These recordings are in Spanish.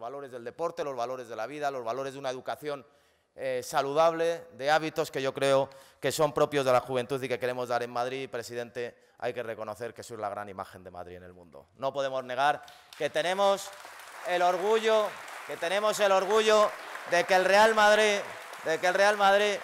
valores del deporte, los valores de la vida, los valores de una educación eh, saludable, de hábitos que yo creo que son propios de la juventud y que queremos dar en Madrid. Presidente, hay que reconocer que soy la gran imagen de Madrid en el mundo. No podemos negar que tenemos el orgullo, que tenemos el orgullo de que el Real Madrid, de que el Real Madrid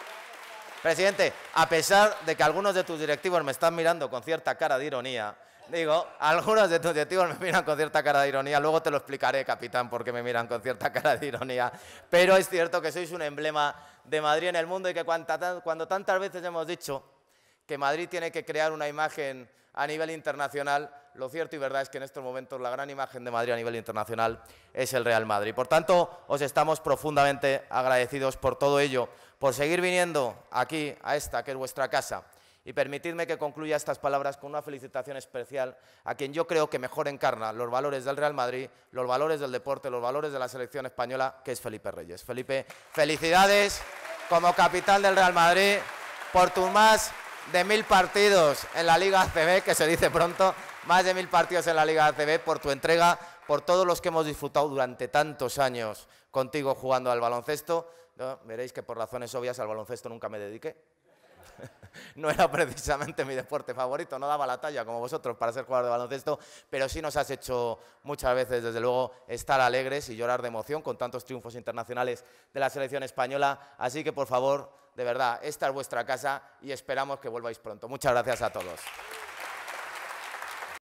Presidente, a pesar de que algunos de tus directivos me están mirando con cierta cara de ironía, digo, algunos de tus directivos me miran con cierta cara de ironía, luego te lo explicaré, capitán, porque me miran con cierta cara de ironía, pero es cierto que sois un emblema de Madrid en el mundo y que cuando tantas veces hemos dicho que Madrid tiene que crear una imagen a nivel internacional, lo cierto y verdad es que en estos momentos la gran imagen de Madrid a nivel internacional es el Real Madrid. Por tanto, os estamos profundamente agradecidos por todo ello, por seguir viniendo aquí a esta que es vuestra casa. Y permitidme que concluya estas palabras con una felicitación especial a quien yo creo que mejor encarna los valores del Real Madrid, los valores del deporte, los valores de la selección española, que es Felipe Reyes. Felipe, felicidades como capitán del Real Madrid por tu más de mil partidos en la Liga ACB, que se dice pronto, más de mil partidos en la Liga ACB por tu entrega, por todos los que hemos disfrutado durante tantos años contigo jugando al baloncesto. Veréis que por razones obvias al baloncesto nunca me dediqué, no era precisamente mi deporte favorito, no daba la talla como vosotros para ser jugador de baloncesto, pero sí nos has hecho muchas veces, desde luego, estar alegres y llorar de emoción con tantos triunfos internacionales de la selección española. Así que, por favor, de verdad, esta es vuestra casa y esperamos que volváis pronto. Muchas gracias a todos.